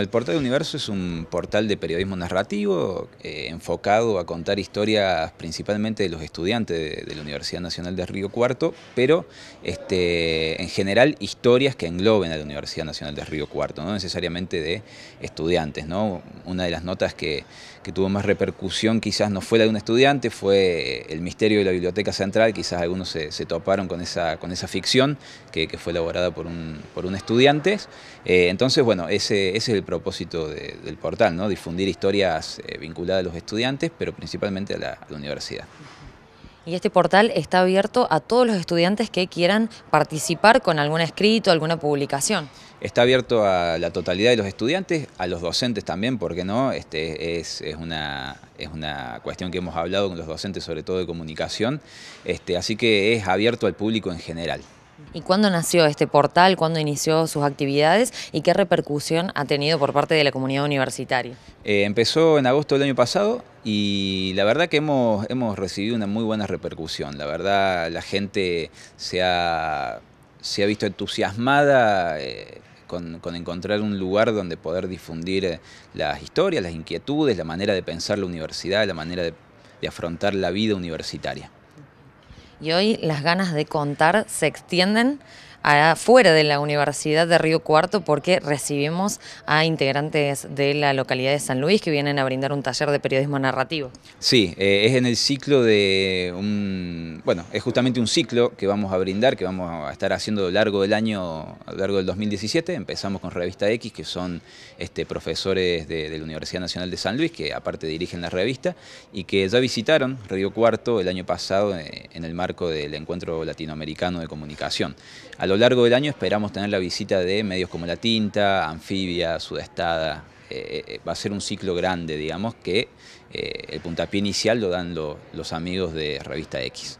El portal de Universo es un portal de periodismo narrativo eh, enfocado a contar historias principalmente de los estudiantes de, la Universidad Nacional de Río Cuarto, pero este, en general historias que engloben a la Universidad Nacional de Río Cuarto, no necesariamente de estudiantes. ¿no? Una de las notas que, tuvo más repercusión quizás no fue la de un estudiante, fue el misterio de la Biblioteca Central, quizás algunos se, toparon con esa, con esa ficción que, fue elaborada por un, por un estudiante. Eh, entonces, bueno, ese, ese es el propósito del portal, ¿no? difundir historias eh, vinculadas a los estudiantes, pero principalmente a la, universidad. Y este portal está abierto a todos los estudiantes que quieran participar con algún escrito, alguna publicación. Está abierto a la totalidad de los estudiantes, a los docentes también, porque no? Este, es, es, una, es una cuestión que hemos hablado con los docentes, sobre todo de comunicación, este, así que es abierto al público en general. ¿Y cuándo nació este portal? ¿Cuándo inició sus actividades? ¿Y qué repercusión ha tenido por parte de la comunidad universitaria? Eh, empezó en agosto del año pasado y la verdad que hemos, recibido una muy buena repercusión. La verdad la gente se ha, visto entusiasmada. Eh, con, encontrar un lugar donde poder difundir eh, las historias, las inquietudes, la manera de pensar la universidad, la manera de afrontar la vida universitaria y hoy las ganas de contar se extienden ...fuera de la Universidad de Río Cuarto porque recibimos a integrantes de la localidad de San Luis que vienen a brindar un taller de periodismo narrativo. Sí, eh, es en el ciclo de un... bueno, es justamente un ciclo que vamos a brindar, que vamos a estar haciendo a lo largo del año, a lo largo del 2017. Empezamos con Revista X, que son este, profesores de, la Universidad Nacional de San Luis, que aparte dirigen la revista, y que ya visitaron Río Cuarto el año pasado eh, en el marco del Encuentro Latinoamericano de Comunicación. A lo largo del año esperamos tener la visita de medios como La Tinta, Anfibia, Sudestada. Eh, eh, eh, va a ser un ciclo grande, digamos, que el puntapié inicial lo dan los amigos de Revista X.